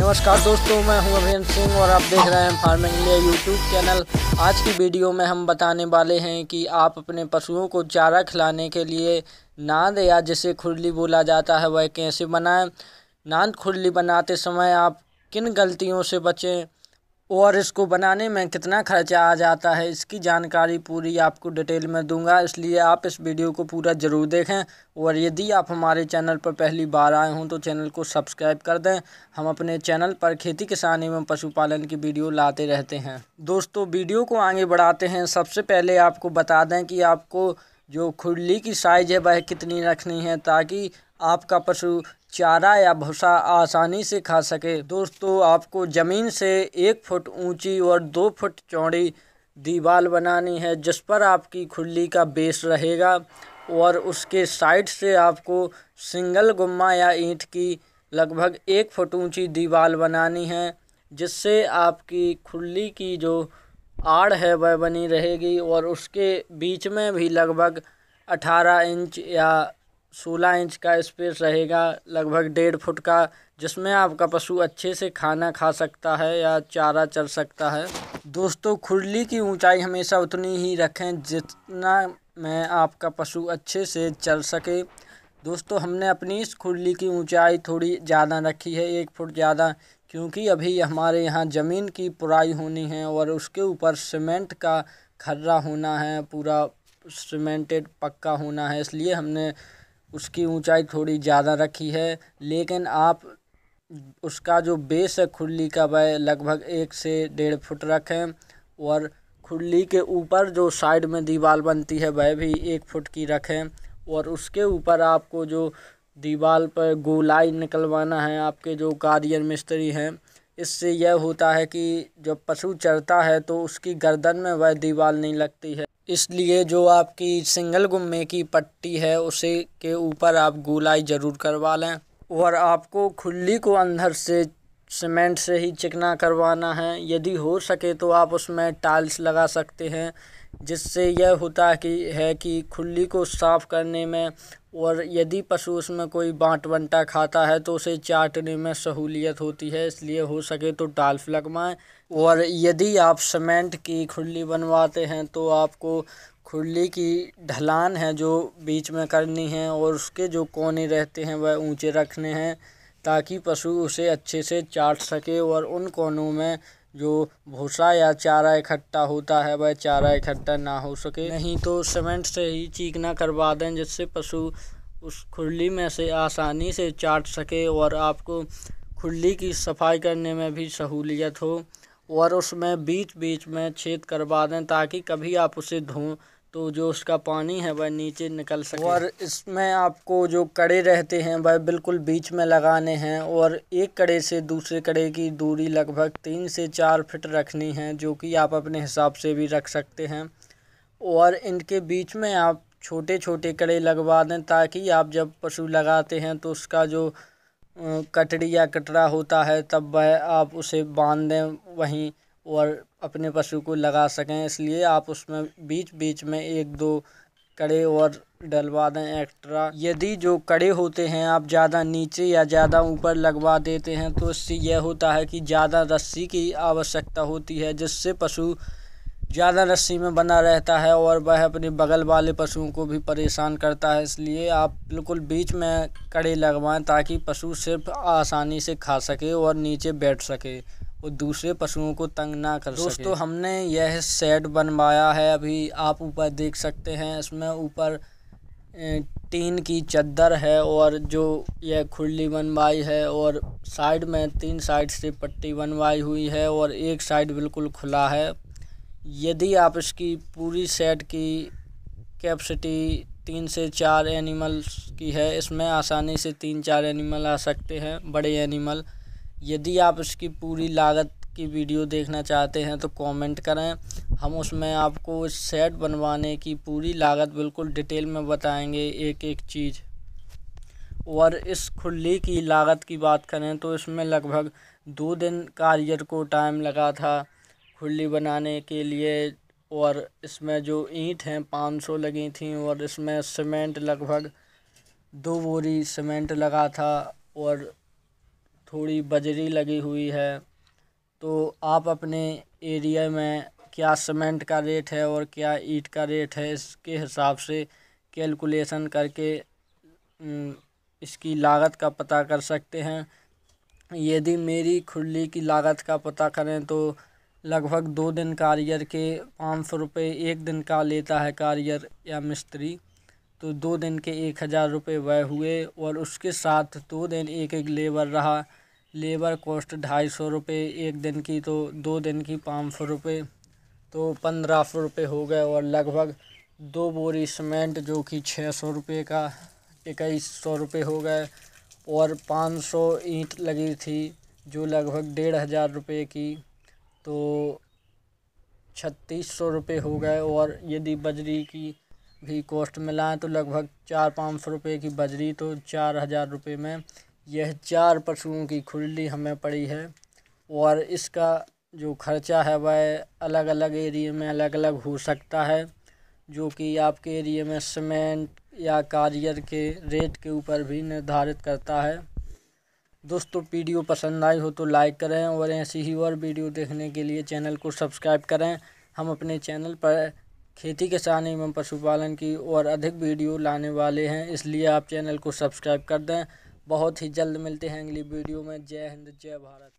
नमस्कार दोस्तों मैं हूं अभियन सिंह और आप देख रहे हैं फार्मिंग इंडिया यूट्यूब चैनल आज की वीडियो में हम बताने वाले हैं कि आप अपने पशुओं को चारा खिलाने के लिए नांद या जिसे खुरली बोला जाता है वह कैसे बनाएं नांद खुरली बनाते समय आप किन गलतियों से बचें और इसको बनाने में कितना खर्चा आ जाता है इसकी जानकारी पूरी आपको डिटेल में दूंगा इसलिए आप इस वीडियो को पूरा ज़रूर देखें और यदि आप हमारे चैनल पर पहली बार आए हों तो चैनल को सब्सक्राइब कर दें हम अपने चैनल पर खेती किसानी एवं पशुपालन की वीडियो लाते रहते हैं दोस्तों वीडियो को आगे बढ़ाते हैं सबसे पहले आपको बता दें कि आपको जो खुरली की साइज़ है वह कितनी रखनी है ताकि आपका पशु चारा या भूसा आसानी से खा सके दोस्तों आपको ज़मीन से एक फुट ऊंची और दो फुट चौड़ी दीवार बनानी है जिस पर आपकी खुली का बेस रहेगा और उसके साइड से आपको सिंगल गुम्मा या ईंट की लगभग एक फुट ऊंची दीवार बनानी है जिससे आपकी खुली की जो आड़ है वह बनी रहेगी और उसके बीच में भी लगभग अठारह इंच या सोलह इंच का स्पेस रहेगा लगभग डेढ़ फुट का जिसमें आपका पशु अच्छे से खाना खा सकता है या चारा चल सकता है दोस्तों खुरली की ऊंचाई हमेशा उतनी ही रखें जितना में आपका पशु अच्छे से चल सके दोस्तों हमने अपनी इस खुरली की ऊंचाई थोड़ी ज़्यादा रखी है एक फुट ज़्यादा क्योंकि अभी हमारे यहाँ ज़मीन की पुराई होनी है और उसके ऊपर सीमेंट का खर्रा होना है पूरा सीमेंटेड पक्का होना है इसलिए हमने उसकी ऊंचाई थोड़ी ज़्यादा रखी है लेकिन आप उसका जो बेस है खुरली का वह लगभग एक से डेढ़ फुट रखें और खुरली के ऊपर जो साइड में दीवार बनती है वह भी एक फुट की रखें और उसके ऊपर आपको जो दीवार पर गोलाई निकलवाना है आपके जो कारियर मिस्त्री हैं इससे यह होता है कि जब पशु चरता है तो उसकी गर्दन में वह दीवार नहीं लगती है इसलिए जो आपकी सिंगल गुम्मे की पट्टी है उसे के ऊपर आप गोलाई ज़रूर करवा लें और आपको खुली को अंदर से सीमेंट से ही चिकना करवाना है यदि हो सके तो आप उसमें टाइल्स लगा सकते हैं जिससे यह होता कि है कि खुली को साफ करने में और यदि पशु उसमें कोई बाँट बंटा खाता है तो उसे चाटने में सहूलियत होती है इसलिए हो सके तो टाल्फ लगवाएं और यदि आप सीमेंट की खुली बनवाते हैं तो आपको खुली की ढलान है जो बीच में करनी है और उसके जो कोने रहते हैं वह ऊंचे रखने हैं ताकि पशु उसे अच्छे से चाट सके और उन कोनों में जो भूसा या चारा इकट्ठा होता है वह चारा इकट्ठा ना हो सके नहीं तो सीमेंट से ही चीकना करवा दें जिससे पशु उस खुरली में से आसानी से चाट सके और आपको खुरली की सफाई करने में भी सहूलियत हो और उसमें बीच बीच में छेद करवा दें ताकि कभी आप उसे धो तो जो उसका पानी है वह नीचे निकल सके और इसमें आपको जो कड़े रहते हैं वह बिल्कुल बीच में लगाने हैं और एक कड़े से दूसरे कड़े की दूरी लगभग तीन से चार फिट रखनी है जो कि आप अपने हिसाब से भी रख सकते हैं और इनके बीच में आप छोटे छोटे कड़े लगवा दें ताकि आप जब पशु लगाते हैं तो उसका जो कटड़ी या कटरा होता है तब वह आप उसे बांध दें वहीं और अपने पशु को लगा सकें इसलिए आप उसमें बीच बीच में एक दो कड़े और डलवा दें एक्स्ट्रा यदि जो कड़े होते हैं आप ज़्यादा नीचे या ज़्यादा ऊपर लगवा देते हैं तो इससे यह होता है कि ज़्यादा रस्सी की आवश्यकता होती है जिससे पशु ज़्यादा रस्सी में बना रहता है और वह अपने बगल वाले पशुओं को भी परेशान करता है इसलिए आप बिल्कुल बीच में कड़े लगवाएं ताकि पशु सिर्फ आसानी से खा सके और नीचे बैठ सके और दूसरे पशुओं को तंग ना कर दोस्तों सके। हमने यह सेट बनवाया है अभी आप ऊपर देख सकते हैं इसमें ऊपर टीन की चद्दर है और जो यह खुली बनवाई है और साइड में तीन साइड से पट्टी बनवाई हुई है और एक साइड बिल्कुल खुला है यदि आप इसकी पूरी सेट की कैपेसिटी तीन से चार एनिमल्स की है इसमें आसानी से तीन चार एनिमल आ सकते हैं बड़े एनिमल यदि आप इसकी पूरी लागत की वीडियो देखना चाहते हैं तो कमेंट करें हम उसमें आपको सेट बनवाने की पूरी लागत बिल्कुल डिटेल में बताएंगे एक एक चीज़ और इस खुली की लागत की बात करें तो इसमें लगभग दो दिन कारीगर को टाइम लगा था खुली बनाने के लिए और इसमें जो ईंट हैं पाँच सौ लगी थी और इसमें सीमेंट लगभग दो बोरी सीमेंट लगा था और थोड़ी बजरी लगी हुई है तो आप अपने एरिया में क्या सीमेंट का रेट है और क्या ईट का रेट है इसके हिसाब से कैलकुलेशन करके इसकी लागत का पता कर सकते हैं यदि मेरी खुली की लागत का पता करें तो लगभग दो दिन कारियर के पाँच सौ रुपये एक दिन का लेता है कारियर या मिस्त्री तो दो दिन के एक हज़ार रुपये वह हुए और उसके साथ दो दिन एक एक लेबर रहा लेबर कॉस्ट ढाई सौ रुपये एक दिन की तो दो दिन की पाँच सौ रुपये तो पंद्रह सौ रुपये हो गए और लगभग दो बोरी सीमेंट जो कि छः सौ रुपये का इक्कीस सौ रुपये हो गए और पाँच सौ ईंट लगी थी जो लगभग डेढ़ हज़ार रुपये की तो छत्तीस सौ रुपये हो गए और यदि बजरी की भी कॉस्ट में लाएँ तो लगभग चार पाँच सौ रुपये की बजरी तो चार हज़ार रुपये में यह चार पशुओं की खुरली हमें पड़ी है और इसका जो खर्चा है वह अलग अलग एरिए में अलग अलग हो सकता है जो कि आपके एरिए में सीमेंट या कारियर के रेट के ऊपर भी निर्धारित करता है दोस्तों वीडियो पसंद आई हो तो लाइक करें और ऐसी ही और वीडियो देखने के लिए चैनल को सब्सक्राइब करें हम अपने चैनल पर खेती किसानी एवं पशुपालन की और अधिक वीडियो लाने वाले हैं इसलिए आप चैनल को सब्सक्राइब कर दें बहुत ही जल्द मिलते हैं अगली वीडियो में जय हिंद जय भारत